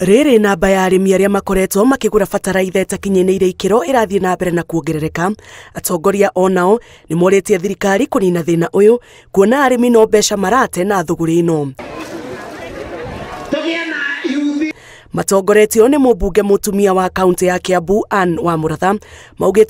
riri namba ya arimi aria makoretwo makigura bataraitha itakinyiniire ikiro irathii na mbere na kuongerereka atongoria onao nimoritie thirikari kunina thina uyu kuona arimi no mbeca marate na thuguri ino matongoretio nä må mbunge må tumia wa kauntä ya Kiambu an wa må ratha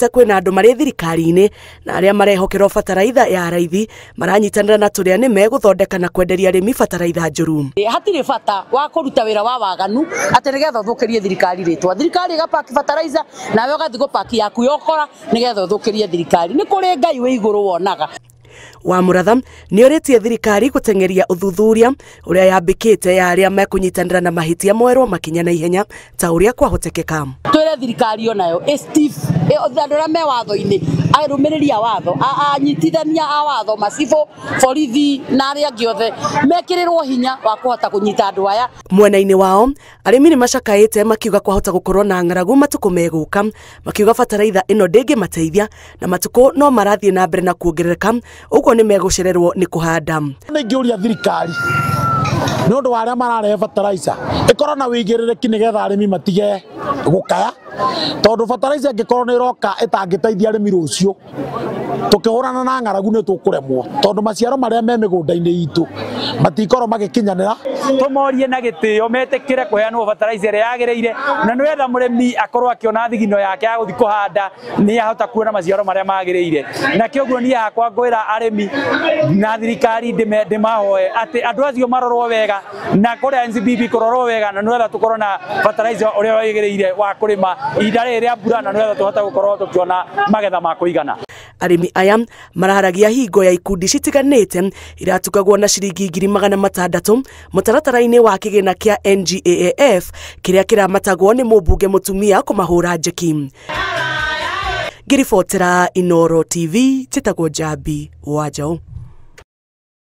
kwä na andå marä thirikari-inä na arä a marehokerwo bataraitha ya raithi maranyitanĩra na tå rä a nä na kwenderia arä mi bataraitha njå hatirä bata wa kå ruta wä ra wa waganu atä nä getha å thå kä rie thirikari rä twa thirikari ĩgapaki bataraitha nawe å gathi paki yaku yokora nä getha å thå kä rie thirikari nä kå rä ngai wä igå rå wonaga wa muratha nä oritie thirikari gutengeria uthuthuria uria yambikite ya aria mekunyitanira na mahitia moerwo makinya na ihenya ta a kwahotekeka twire thirikari onayo andå arä a me watho-inä arumiriri a watho anyitithania a watho macibå borithi na arä angä othe mekä hinya wa kuhota kunyita andu aya mwena-inä wao arĩmi nä macakaĩte makiuga kwahota gũkorwo na ng'aragu matuko meguka makiuga bataraitha ĩno mateithia na matuko no marathiĩ na mbere na kuongerereka ũguo nĩ megũcererwo nĩ kũhanda nĩngĩũria thirikari nä å ndå wa arä a mararehe bataraica ä korwo na wä igä rä rä ki nä getha arä mi matige gå kaya tondå bataraica angä korwo nä ä roka ä tangä teithia arä mi rå cio tukihurana na ng'aragu nä tukuremwo tondå maciaro marä a me migunda gå itu itå matikorwo magäkinyanä ra tå morie na gä tä o metä kä re kå ä rä yagä rä ire na nä wetha må rä akorwo akä ona thigino yake ya gå kuhanda ni handa nä ahota kuona maciaro marä a magä rä ire na kä å guo niä hakwa ra arä mi na thirikari ndä mahoe atä andå acio marorwo wega na kå rä a ncbb kå rorwo wega na nä wetha tå korwo na fertilizer å rä wa kå rä ma ihinda rä rä a mbura na wetha tå hote gå korwo magetha ma kå igana arimi aya mararagia hingo ya ikundi citiganite iratugagwo na ciringi ngiri magana matandatu mũtaratara-inĩ wa kĩgĩna kĩa NGAAF kĩrĩa kĩramatagwo nĩ mũmbunge mũtumia kũmahũra njeki ngiribotera inoro tv titagwo njambi wa